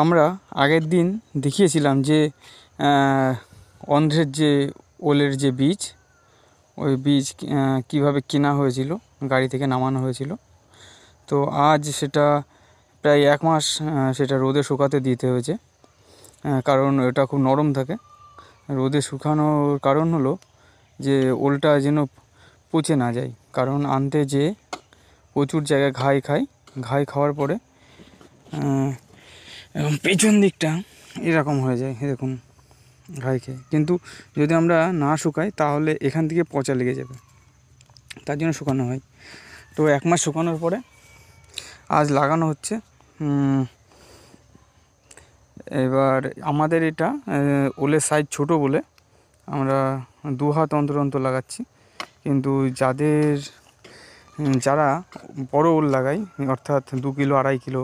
আমরা আগের দিন দেখিয়েছিলাম যে অন্ধ্রের যে ওলের যে বীজ ওই বীজ কিভাবে কেনা হয়েছিল গাড়ি থেকে নামানো হয়েছিল তো আজ সেটা প্রায় এক মাস সেটা রোদে শুকাতে দিতে হয়েছে কারণ এটা খুব নরম থাকে রোদে শুকানোর কারণ হলো যে ওলটা যেন পচে না যায় কারণ আনতে যে প্রচুর জায়গায় ঘাই খায় ঘাই খাওয়ার পরে এবং পেছন দিকটা এরকম হয়ে যায় এরকম ঘায় খেয়ে কিন্তু যদি আমরা না শুকাই তাহলে এখান থেকে পচা লেগে যাবে তার জন্য শুকানো হয় তো এক মাস শুকানোর পরে আজ লাগানো হচ্ছে এবার আমাদের এটা ওলের সাইজ ছোট বলে আমরা দু হাত অন্তর অন্তর লাগাচ্ছি কিন্তু যাদের যারা বড় ওল লাগায় অর্থাৎ দু কিলো আড়াই কিলো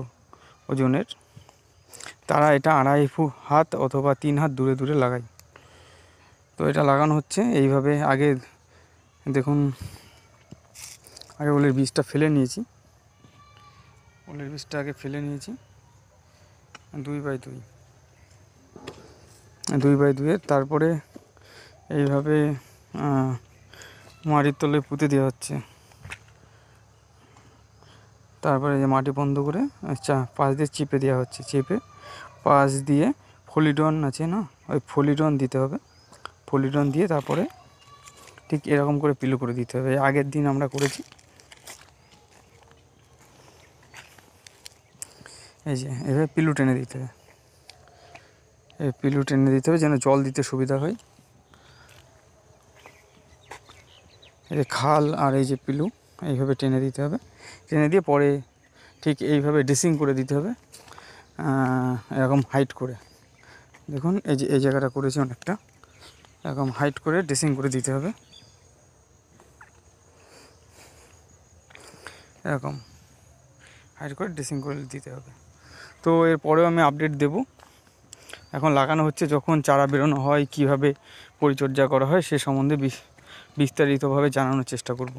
ওজনের তারা এটা আড়াই ফু হাত অথবা তিন হাত দূরে দূরে লাগায় তো এটা লাগানো হচ্ছে এইভাবে আগে দেখুন আগে ওলের বীজটা ফেলে নিয়েছি ওলের বীজটা আগে ফেলে নিয়েছি দুই বাই দুই দুই বাই দুয়ের তারপরে এইভাবে মাটির তলে পুঁতে দেওয়া হচ্ছে তারপরে যে মাটি বন্ধ করে আচ্ছা পাশ দিয়ে চেপে দেওয়া হচ্ছে চেপে পাশ দিয়ে ফলিডন আছে না ওই ফলিডন দিতে হবে ফলিডন দিয়ে তারপরে ঠিক এরকম করে পিলো করে দিতে হবে আগের দিন আমরা করেছি এই যে এভাবে পিলু টেনে দিতে হবে এই পিলু টেনে দিতে হবে যেন জল দিতে সুবিধা হয় এই যে খাল আর এই যে পিলু এইভাবে টেনে দিতে হবে টেনে দিয়ে পরে ঠিক এইভাবে ড্রেসিং করে দিতে হবে এরকম হাইট করে দেখুন এই যে এই জায়গাটা করেছি অনেকটা এরকম হাইট করে ড্রেসিং করে দিতে হবে এরকম হাইট করে ড্রেসিং করে দিতে হবে তো এরপরেও আমি আপডেট দেব এখন লাগানো হচ্ছে যখন চারা বেরোনো হয় কিভাবে পরিচর্যা করা হয় সে সম্বন্ধে বিস্তারিতভাবে জানানোর চেষ্টা করব